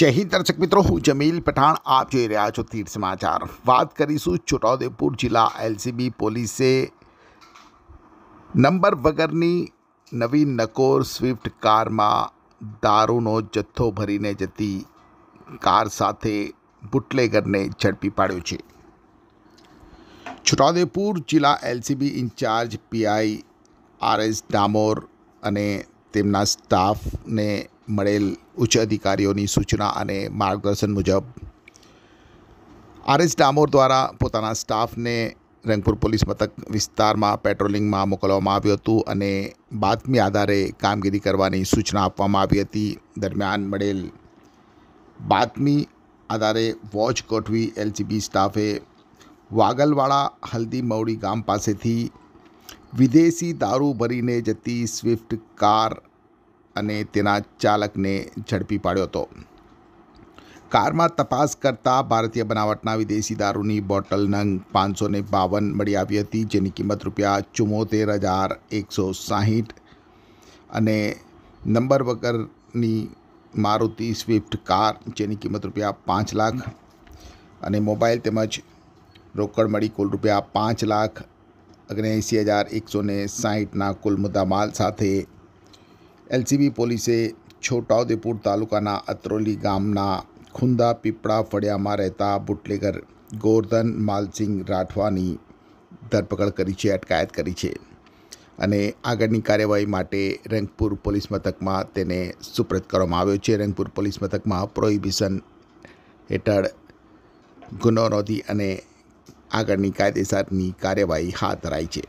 જય હિન્દ દર્શક મિત્રો હું જમીલ પઠાણ આપ જોઈ રહ્યા છો તીર્થ સમાચાર વાત કરીશું છોટાઉદેપુર જિલ્લા એલસીબી પોલીસે નંબર વગરની નવી નકોર સ્વિફ્ટ કારમાં દારૂનો જથ્થો ભરીને જતી કાર સાથે બુટલેગરને ઝડપી પાડ્યો છે છોટાઉદેપુર જિલ્લા LCB in-charge PI R S Damor અને તેમના સ્ટાફને મળેલ ઉચ્ચ અધિકારીઓની સૂચના અને માર્ગદર્શન મુજબ આરએસ ડામોર દ્વારા પોતાના સ્ટાફને રંગપુર પોલીસ મથક વિસ્તારમાં પેટ્રોલિંગમાં મોકલવામાં આવ્યું હતું અને બાતમી આધારે કામગીરી કરવાની સૂચના આપવામાં આવી હતી દરમિયાન મળેલ બાતમી આધારે વોચ ગોઠવી એલજીબી સ્ટાફે વાગલવાડા હલ્દી મવડી ગામ પાસેથી વિદેશી દારૂ ભરીને જતી સ્વિફ્ટ કાર અને તેના ચાલકને ઝડપી પાડ્યો હતો કારમાં તપાસ કરતાં ભારતીય બનાવટના વિદેશી દારૂની બોટલ નંગ પાંચસો ને બાવન મળી આવી હતી જેની કિંમત રૂપિયા ચુમ્મોતેર હજાર એકસો સાહીઠ અને નંબર વગરની મારુતિ સ્વિફ્ટ કાર જેની કિંમત રૂપિયા પાંચ લાખ અને મોબાઈલ તેમજ રોકડ મળી કુલ રૂપિયા પાંચ લાખ ઓગણએંસી હજાર એકસો ને સાહીઠના કુલ મુદ્દામાલ સાથે એલસીબી પોલીસે છોટાઉદેપુર તાલુકાના અત્રોલી ગામના ખુંદા પીપળા ફળિયામાં રહેતા બુટલેગર ગોરધન માલસિંગ રાઠવાની ધરપકડ કરી છે અટકાયત કરી છે અને આગળની કાર્યવાહી માટે રંગપુર પોલીસ મથકમાં તેને સુપ્રત કરવામાં આવ્યો છે રંગપુર પોલીસ મથકમાં પ્રોહિબિશન હેઠળ ગુનો નોંધી અને આગળની કાયદેસરની કાર્યવાહી હાથ ધરાઈ છે